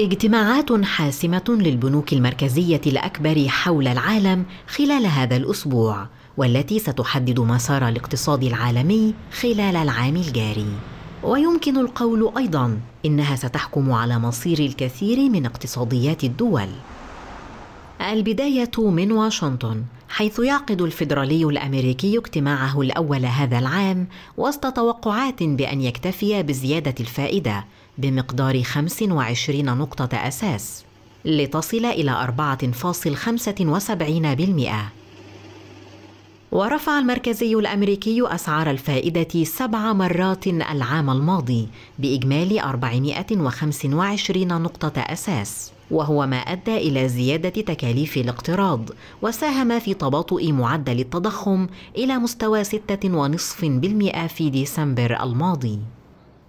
اجتماعات حاسمة للبنوك المركزية الأكبر حول العالم خلال هذا الأسبوع والتي ستحدد مسار الاقتصاد العالمي خلال العام الجاري ويمكن القول أيضاً إنها ستحكم على مصير الكثير من اقتصاديات الدول البداية من واشنطن حيث يعقد الفيدرالي الامريكي اجتماعه الاول هذا العام وسط توقعات بان يكتفي بزياده الفائده بمقدار 25 نقطه اساس لتصل الى 4.75% ورفع المركزي الأمريكي أسعار الفائدة سبع مرات العام الماضي بإجمالي 425 نقطة أساس وهو ما أدى إلى زيادة تكاليف الاقتراض وساهم في تباطؤ معدل التضخم إلى مستوى 6.5% في ديسمبر الماضي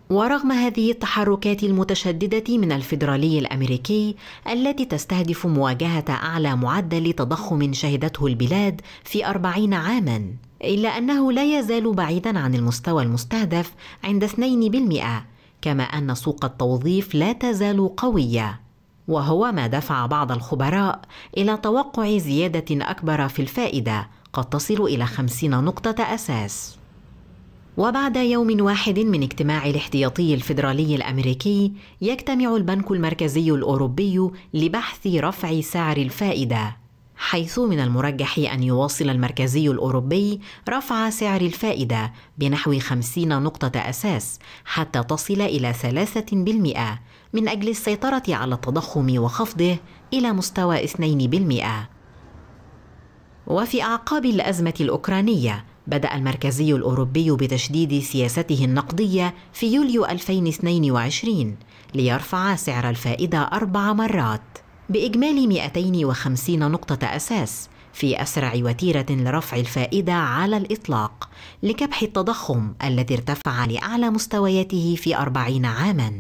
ورغم هذه التحركات المتشددة من الفيدرالي الأمريكي التي تستهدف مواجهة أعلى معدل تضخم شهدته البلاد في أربعين عاماً إلا أنه لا يزال بعيداً عن المستوى المستهدف عند 2% كما أن سوق التوظيف لا تزال قوية وهو ما دفع بعض الخبراء إلى توقع زيادة أكبر في الفائدة قد تصل إلى 50 نقطة أساس وبعد يوم واحد من اجتماع الاحتياطي الفيدرالي الامريكي يجتمع البنك المركزي الاوروبي لبحث رفع سعر الفائده حيث من المرجح ان يواصل المركزي الاوروبي رفع سعر الفائده بنحو 50 نقطه اساس حتى تصل الى 3% من اجل السيطره على التضخم وخفضه الى مستوى 2% وفي اعقاب الازمه الاوكرانيه بدأ المركزي الأوروبي بتشديد سياسته النقدية في يوليو 2022 ليرفع سعر الفائدة أربع مرات بإجمالي 250 نقطة أساس في أسرع وتيرة لرفع الفائدة على الإطلاق لكبح التضخم الذي ارتفع لأعلى مستوياته في أربعين عاماً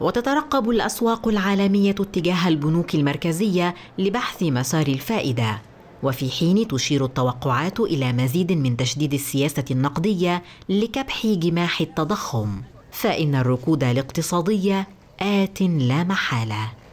وتترقب الأسواق العالمية اتجاه البنوك المركزية لبحث مسار الفائدة وفي حين تشير التوقعات الى مزيد من تشديد السياسه النقديه لكبح جماح التضخم فان الركود الاقتصادي ات لا محاله